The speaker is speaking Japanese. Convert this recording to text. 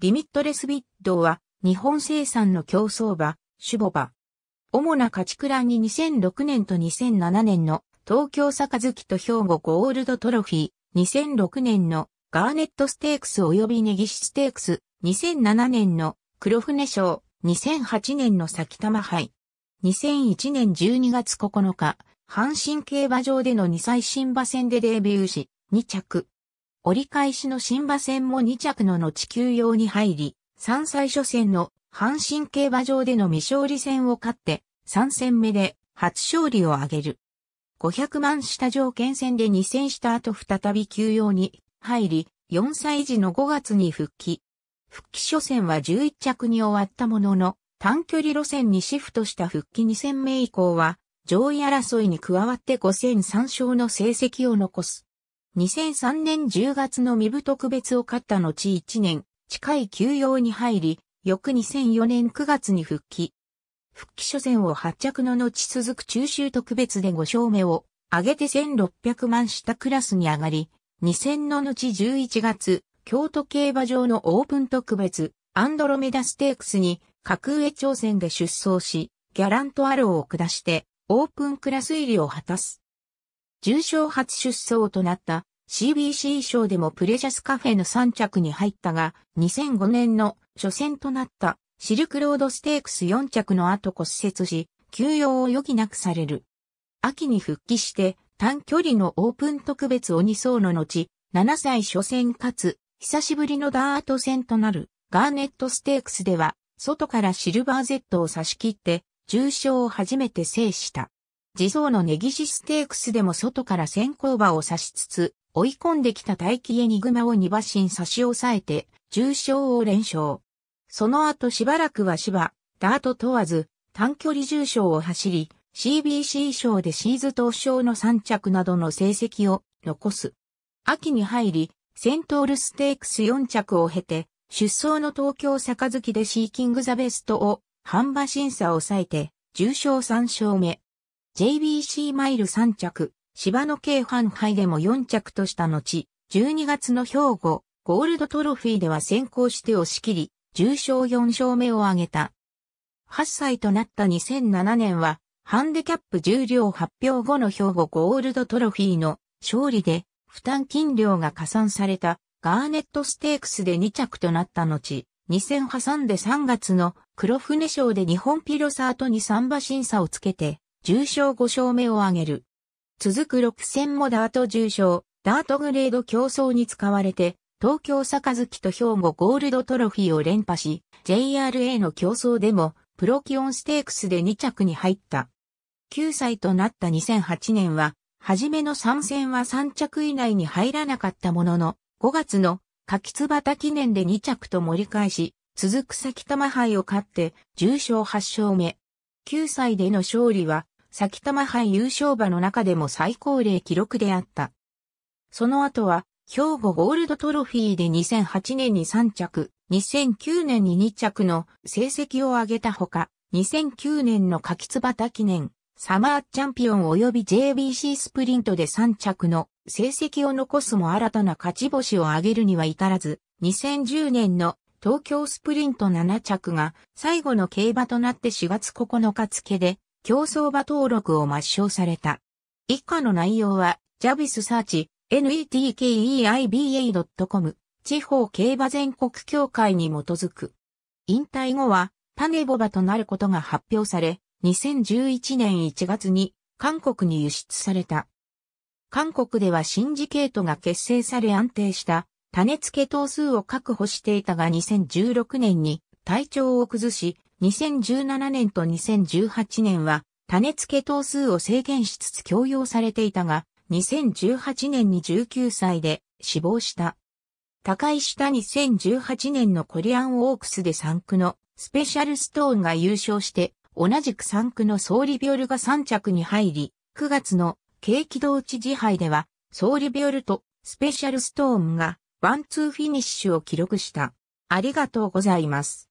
リミットレスビッドは日本生産の競争馬、ュ母馬。主な勝ち倉に2006年と2007年の東京杯と兵庫ゴールドトロフィー、2006年のガーネットステークス及びネギシステークス、2007年の黒船賞、2008年の先玉杯。2001年12月9日、阪神競馬場での2歳新馬戦でデビューし、2着。折り返しの新馬戦も2着の後休養に入り、3歳初戦の阪神競馬場での未勝利戦を勝って、3戦目で初勝利を挙げる。500万下条件戦で2戦した後再び休養に入り、4歳児の5月に復帰。復帰初戦は11着に終わったものの、短距離路線にシフトした復帰2戦目以降は、上位争いに加わって5戦3勝の成績を残す。2003年10月の未部特別を勝った後1年近い休養に入り、翌2004年9月に復帰。復帰初戦を発着の後続く中秋特別で5勝目を挙げて1600万下クラスに上がり、2000の後11月、京都競馬場のオープン特別、アンドロメダステークスに格上挑戦で出走し、ギャラントアローを下して、オープンクラス入りを果たす。重賞初出走となった CBC 賞でもプレジャスカフェの3着に入ったが、2005年の初戦となったシルクロードステークス4着の後骨折し、休養を余儀なくされる。秋に復帰して短距離のオープン特別鬼走の後、7歳初戦かつ、久しぶりのダート戦となるガーネットステークスでは、外からシルバー Z を差し切って、重賞を初めて制した。地走のネギシステークスでも外から先行馬を刺しつつ、追い込んできた大気エニグマを2馬身差し押さえて、重賞を連勝。その後しばらくは芝、ダート問わず、短距離重賞を走り、CBC 賞でシーズ東賞の3着などの成績を残す。秋に入り、セントールステークス4着を経て、出走の東京坂月でシーキングザベストを、半馬審査を抑えて、重賞3勝目。JBC マイル3着、芝の京阪杯でも4着とした後、12月の兵庫、ゴールドトロフィーでは先行して押し切り、重賞4勝目を挙げた。8歳となった2007年は、ハンデキャップ重量発表後の兵庫ゴールドトロフィーの勝利で、負担金量が加算されたガーネットステークスで2着となった後、2 0 0 0挟んで3月の黒船賞で日本ピロサートに3馬審査をつけて、重賞5勝目を挙げる。続く6戦もダート重賞、ダートグレード競争に使われて、東京杯と兵庫ゴールドトロフィーを連覇し、JRA の競争でも、プロキオンステークスで2着に入った。9歳となった2008年は、初めの3戦は3着以内に入らなかったものの、5月の柿椿記念で2着と盛り返し、続く先玉杯を勝って、重賞8勝目。9歳での勝利は、先玉杯優勝馬の中でも最高齢記録であった。その後は、兵庫ゴールドトロフィーで2008年に3着、2009年に2着の成績を上げたほか、2009年の柿椿記念、サマーチャンピオン及び JBC スプリントで3着の成績を残すも新たな勝ち星を上げるには至らず、2010年の東京スプリント7着が最後の競馬となって4月9日付で競争馬登録を抹消された。以下の内容は、ジャビスサーチ、netkeiba.com、地方競馬全国協会に基づく。引退後は、種ボバとなることが発表され、2011年1月に韓国に輸出された。韓国ではシンジケートが結成され安定した種付け頭数を確保していたが2016年に体調を崩し、2017年と2018年は種付け頭数を制限しつつ強要されていたが、2018年に19歳で死亡した。高井下2018年のコリアンオークスで3区のスペシャルストーンが優勝して、同じく3区のソーリビオルが3着に入り、9月の軽機動地自杯では、ソーリビオルとスペシャルストーンがワンツーフィニッシュを記録した。ありがとうございます。